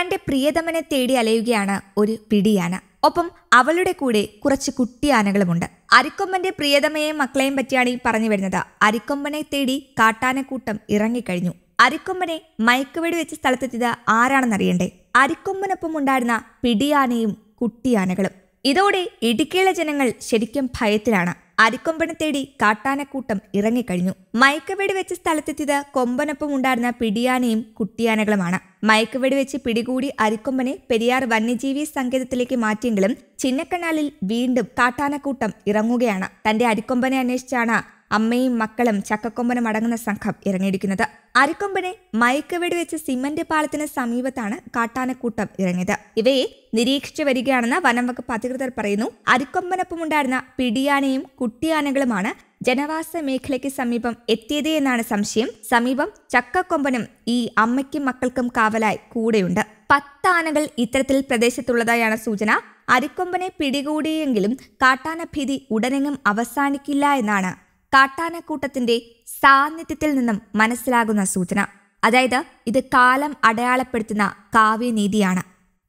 തന്റെ പ്രിയതമനെ തേടി അലയുകയാണ് ഒരു പിടിയാന ഒപ്പം അവളുടെ കൂടെ കുറച്ച് കുട്ടിയാനകളുമുണ്ട് അരിക്കൊമ്പന്റെ പ്രിയതമയെയും മക്കളെയും പറ്റിയാണ് ഈ പറഞ്ഞു വരുന്നത് അരിക്കൊമ്പനെ തേടി കാട്ടാനക്കൂട്ടം ഇറങ്ങിക്കഴിഞ്ഞു അരിക്കൊമ്പനെ മയക്കുവെടി വെച്ച സ്ഥലത്തെത്തിയത് ആരാണെന്നറിയണ്ടേ അരിക്കൊമ്പനൊപ്പം ഉണ്ടായിരുന്ന പിടിയാനയും കുട്ടിയാനകളും ഇതോടെ ഇടുക്കിയിലെ ജനങ്ങൾ ശരിക്കും ഭയത്തിലാണ് അരിക്കൊമ്പനെ തേടി കാട്ടാനക്കൂട്ടം ഇറങ്ങിക്കഴിഞ്ഞു മയക്കുവെടി വെച്ച സ്ഥലത്തെത്തിയത് കൊമ്പനൊപ്പം ഉണ്ടായിരുന്ന പിടിയാനയും കുട്ടിയാനകളുമാണ് മയക്കുവെടി വെച്ച് പിടികൂടി അരിക്കൊമ്പനെ പെരിയാർ വന്യജീവി സങ്കേതത്തിലേക്ക് മാറ്റിയെങ്കിലും ചിന്നക്കനാലിൽ വീണ്ടും കാട്ടാനക്കൂട്ടം ഇറങ്ങുകയാണ് തന്റെ അരിക്കൊമ്പനെ അന്വേഷിച്ചാണ് അമ്മയും മക്കളും ചക്കക്കൊമ്പനും അടങ്ങുന്ന സംഘം ഇറങ്ങിയിരിക്കുന്നത് അരിക്കൊമ്പനെ മയക്കുവെടി വെച്ച് സിമന്റ് പാലത്തിന് സമീപത്താണ് കാട്ടാനക്കൂട്ടം ഇറങ്ങിയത് ഇവയെ നിരീക്ഷിച്ചു വരികയാണെന്ന് വനം വകുപ്പ് അധികൃതർ പറയുന്നു അരിക്കൊമ്പനൊപ്പമുണ്ടായിരുന്ന പിടിയാനയും കുട്ടിയാനകളുമാണ് ജനവാസ മേഖലയ്ക്ക് സമീപം എത്തിയത് എന്നാണ് സംശയം സമീപം ചക്കക്കൊമ്പനും ഈ അമ്മയ്ക്കും മക്കൾക്കും കാവലായി കൂടെയുണ്ട് പത്താനകൾ ഇത്തരത്തിൽ പ്രദേശത്തുള്ളതായാണ് സൂചന അരിക്കൊമ്പനെ പിടികൂടിയെങ്കിലും ഭീതി ഉടനെങ്ങും അവസാനിക്കില്ല എന്നാണ് കാട്ടാനക്കൂട്ടത്തിന്റെ സാന്നിധ്യത്തിൽ നിന്നും മനസ്സിലാകുന്ന സൂചന അതായത് ഇത് കാലം അടയാളപ്പെടുത്തുന്ന കാവ്യനീതിയാണ്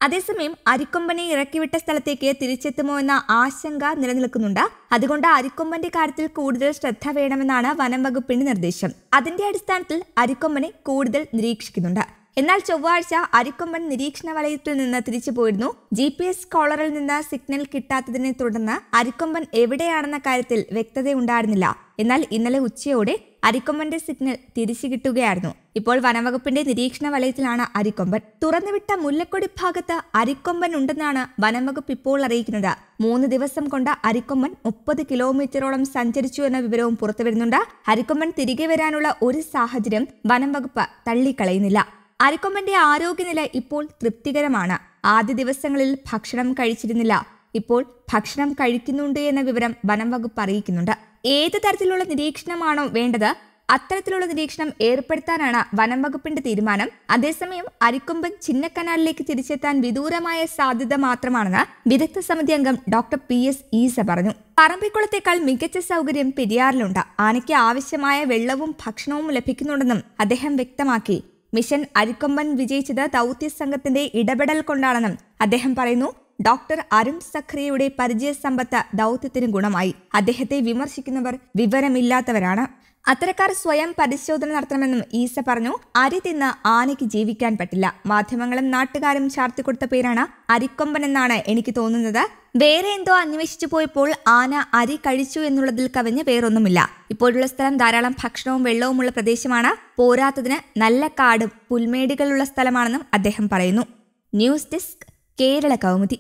അതേസമയം അരിക്കൊമ്പനെ ഇറക്കിവിട്ട സ്ഥലത്തേക്ക് തിരിച്ചെത്തുമോ എന്ന ആശങ്ക നിലനിൽക്കുന്നുണ്ട് അതുകൊണ്ട് അരിക്കൊമ്പന്റെ കാര്യത്തിൽ കൂടുതൽ ശ്രദ്ധ വേണമെന്നാണ് വനം വകുപ്പിന്റെ നിർദ്ദേശം അതിന്റെ അടിസ്ഥാനത്തിൽ അരിക്കൊമ്പനെ കൂടുതൽ നിരീക്ഷിക്കുന്നുണ്ട് എന്നാൽ ചൊവ്വാഴ്ച അരിക്കൊമ്പൻ നിരീക്ഷണ വലയത്തിൽ നിന്ന് തിരിച്ചു പോയിരുന്നു ജി പി എസ് കോളറിൽ നിന്ന് സിഗ്നൽ കിട്ടാത്തതിനെ തുടർന്ന് അരിക്കൊമ്പൻ എവിടെയാണെന്ന കാര്യത്തിൽ വ്യക്തതയുണ്ടായിരുന്നില്ല എന്നാൽ ഇന്നലെ ഉച്ചയോടെ അരിക്കൊമ്പന്റെ സിഗ്നൽ തിരിച്ചു കിട്ടുകയായിരുന്നു ഇപ്പോൾ വനംവകുപ്പിന്റെ നിരീക്ഷണ വലയത്തിലാണ് അരിക്കൊമ്പൻ തുറന്നുവിട്ട മുല്ലക്കൊടി ഭാഗത്ത് അരിക്കൊമ്പൻ ഉണ്ടെന്നാണ് വനംവകുപ്പ് ഇപ്പോൾ അറിയിക്കുന്നത് മൂന്ന് ദിവസം കൊണ്ട് അരിക്കൊമ്പൻ മുപ്പത് കിലോമീറ്ററോളം സഞ്ചരിച്ചു എന്ന വിവരവും വരുന്നുണ്ട് അരിക്കൊമ്പൻ തിരികെ വരാനുള്ള ഒരു സാഹചര്യം വനംവകുപ്പ് തള്ളിക്കളയുന്നില്ല അരിക്കൊമ്പന്റെ ആരോഗ്യനില ഇപ്പോൾ തൃപ്തികരമാണ് ആദ്യ ദിവസങ്ങളിൽ ഭക്ഷണം കഴിച്ചിരുന്നില്ല ഇപ്പോൾ ഭക്ഷണം കഴിക്കുന്നുണ്ട് എന്ന വിവരം വനം വകുപ്പ് അറിയിക്കുന്നുണ്ട് ഏത് തരത്തിലുള്ള നിരീക്ഷണമാണോ വേണ്ടത് അത്തരത്തിലുള്ള നിരീക്ഷണം ഏർപ്പെടുത്താനാണ് വനം വകുപ്പിന്റെ തീരുമാനം അതേസമയം അരിക്കൊമ്പൻ ചിന്നക്കനാലിലേക്ക് തിരിച്ചെത്താൻ വിദൂരമായ സാധ്യത മാത്രമാണെന്ന് വിദഗ്ധ സമിതി അംഗം ഡോക്ടർ പി എസ് ഈസ പറഞ്ഞു പറമ്പിക്കുളത്തേക്കാൾ മികച്ച സൗകര്യം പെരിയാറിലുണ്ട് ആനയ്ക്ക് ആവശ്യമായ വെള്ളവും ഭക്ഷണവും ലഭിക്കുന്നുണ്ടെന്നും അദ്ദേഹം വ്യക്തമാക്കി മിഷൻ അരിക്കൊമ്പൻ വിജയിച്ചത് ദൗത്യ സംഘത്തിന്റെ ഇടപെടൽ കൊണ്ടാണെന്നും അദ്ദേഹം പറയുന്നു ഡോക്ടർ അരുൺ സഖ്രിയയുടെ പരിചയസമ്പത്ത് ദൗത്യത്തിന് ഗുണമായി അദ്ദേഹത്തെ വിമർശിക്കുന്നവർ വിവരമില്ലാത്തവരാണ് അത്തരക്കാർ സ്വയം പരിശോധന നടത്തണമെന്നും ഈസ പറഞ്ഞു അരി തിന്ന് ആനയ്ക്ക് ജീവിക്കാൻ പറ്റില്ല മാധ്യമങ്ങളും നാട്ടുകാരും ചാർത്തി കൊടുത്ത പേരാണ് അരിക്കൊമ്പൻ എന്നാണ് എനിക്ക് തോന്നുന്നത് വേറെ എന്തോ അന്വേഷിച്ചു പോയപ്പോൾ ആന അരി കഴിച്ചു എന്നുള്ളതിൽ കവിഞ്ഞ് വേറൊന്നുമില്ല ഇപ്പോഴുള്ള സ്ഥലം ധാരാളം ഭക്ഷണവും വെള്ളവുമുള്ള പ്രദേശമാണ് പോരാത്തതിന് നല്ല കാടും പുൽമേടുകളുള്ള സ്ഥലമാണെന്നും അദ്ദേഹം പറയുന്നു ന്യൂസ് ഡെസ്ക് കേരള കൗമുദി